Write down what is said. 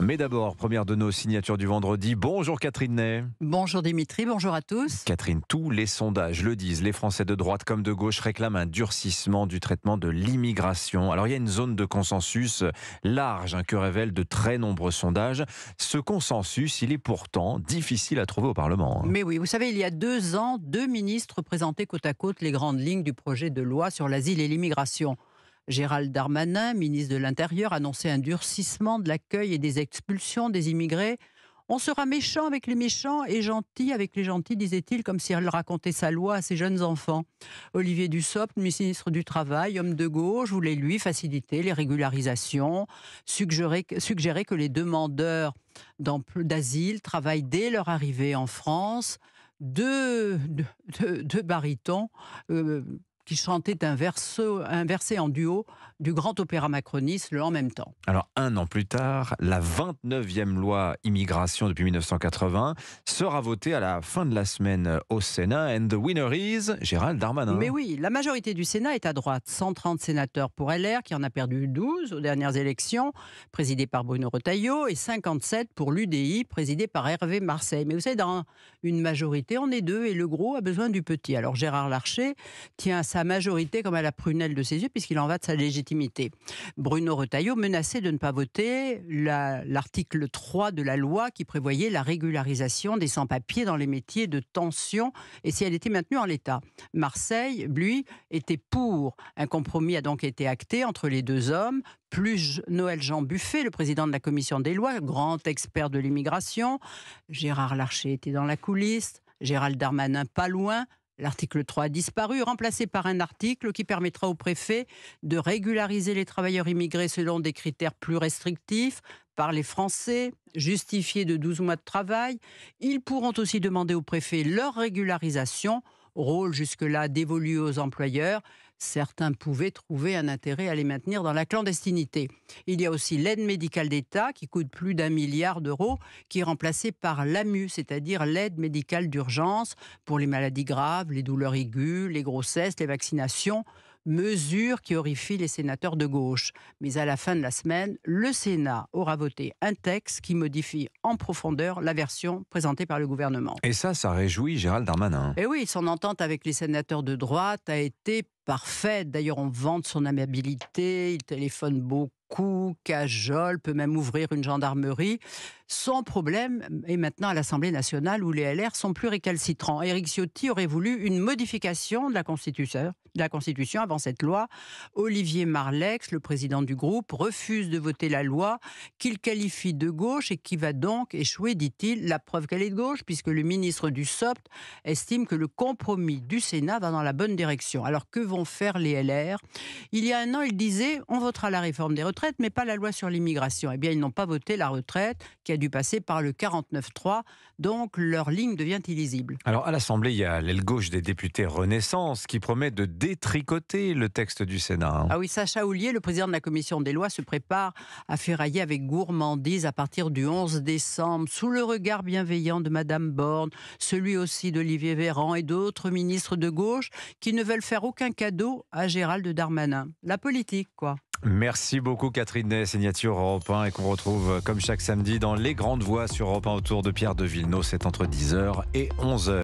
Mais d'abord, première de nos signatures du vendredi. Bonjour Catherine Ney. Bonjour Dimitri, bonjour à tous. Catherine, tous les sondages le disent, les Français de droite comme de gauche réclament un durcissement du traitement de l'immigration. Alors il y a une zone de consensus large hein, que révèlent de très nombreux sondages. Ce consensus, il est pourtant difficile à trouver au Parlement. Hein. Mais oui, vous savez, il y a deux ans, deux ministres présentaient côte à côte les grandes lignes du projet de loi sur l'asile et l'immigration. Gérald Darmanin, ministre de l'Intérieur, annonçait un durcissement de l'accueil et des expulsions des immigrés. On sera méchant avec les méchants et gentil avec les gentils, disait-il, comme si elle racontait sa loi à ses jeunes enfants. Olivier Dussopt, ministre du Travail, homme de gauche, voulait lui faciliter les régularisations, suggérer, que les demandeurs d'asile travaillent dès leur arrivée en France. Deux, baritons... Euh, qui chantait un, un verset en duo du grand opéra macroniste, le en même temps. Alors, un an plus tard, la 29e loi immigration depuis 1980 sera votée à la fin de la semaine au Sénat. And the winner is Gérald Darmanin. Mais oui, la majorité du Sénat est à droite. 130 sénateurs pour LR, qui en a perdu 12 aux dernières élections, présidées par Bruno Retailleau, et 57 pour l'UDI, présidée par Hervé Marseille. Mais vous savez, dans une majorité, on est deux, et le gros a besoin du petit. Alors, Gérard Larcher tient à sa majorité comme à la prunelle de ses yeux, puisqu'il en va de sa légitimité. Bruno Retailleau menaçait de ne pas voter l'article 3 de la loi qui prévoyait la régularisation des sans-papiers dans les métiers de tension, et si elle était maintenue en l'état. Marseille, lui, était pour. Un compromis a donc été acté entre les deux hommes, plus Noël Jean Buffet, le président de la commission des lois, grand expert de l'immigration. Gérard Larcher était dans la coulisse, Gérald Darmanin pas loin, L'article 3 a disparu, remplacé par un article qui permettra au préfet de régulariser les travailleurs immigrés selon des critères plus restrictifs, par les Français, justifiés de 12 mois de travail. Ils pourront aussi demander au préfet leur régularisation rôle jusque-là dévolu aux employeurs, certains pouvaient trouver un intérêt à les maintenir dans la clandestinité. Il y a aussi l'aide médicale d'État qui coûte plus d'un milliard d'euros, qui est remplacée par l'AMU, c'est-à-dire l'aide médicale d'urgence pour les maladies graves, les douleurs aiguës, les grossesses, les vaccinations mesure qui horrifie les sénateurs de gauche. Mais à la fin de la semaine, le Sénat aura voté un texte qui modifie en profondeur la version présentée par le gouvernement. Et ça, ça réjouit Gérald Darmanin. Et eh oui, son entente avec les sénateurs de droite a été parfaite. D'ailleurs, on vante son amabilité, il téléphone beaucoup coups, peut même ouvrir une gendarmerie, sans problème, et maintenant à l'Assemblée nationale où les LR sont plus récalcitrants. Éric Ciotti aurait voulu une modification de la Constitution, de la Constitution avant cette loi. Olivier Marlex, le président du groupe, refuse de voter la loi qu'il qualifie de gauche et qui va donc échouer, dit-il, la preuve qu'elle est de gauche, puisque le ministre du SOPT estime que le compromis du Sénat va dans la bonne direction. Alors que vont faire les LR Il y a un an, il disait on votera la réforme des retraites mais pas la loi sur l'immigration. Eh bien, ils n'ont pas voté la retraite qui a dû passer par le 49-3. donc leur ligne devient illisible. Alors, à l'Assemblée, il y a l'aile gauche des députés Renaissance qui promet de détricoter le texte du Sénat. Hein. Ah oui, Sacha Oulier, le président de la commission des lois, se prépare à ferrailler avec gourmandise à partir du 11 décembre, sous le regard bienveillant de Madame Borne, celui aussi d'Olivier Véran et d'autres ministres de gauche qui ne veulent faire aucun cadeau à Gérald Darmanin. La politique, quoi. Merci beaucoup Catherine signature Europe 1 et qu'on retrouve comme chaque samedi dans Les Grandes Voix sur Europe 1 autour de Pierre de Villeneuve. C'est entre 10h et 11h.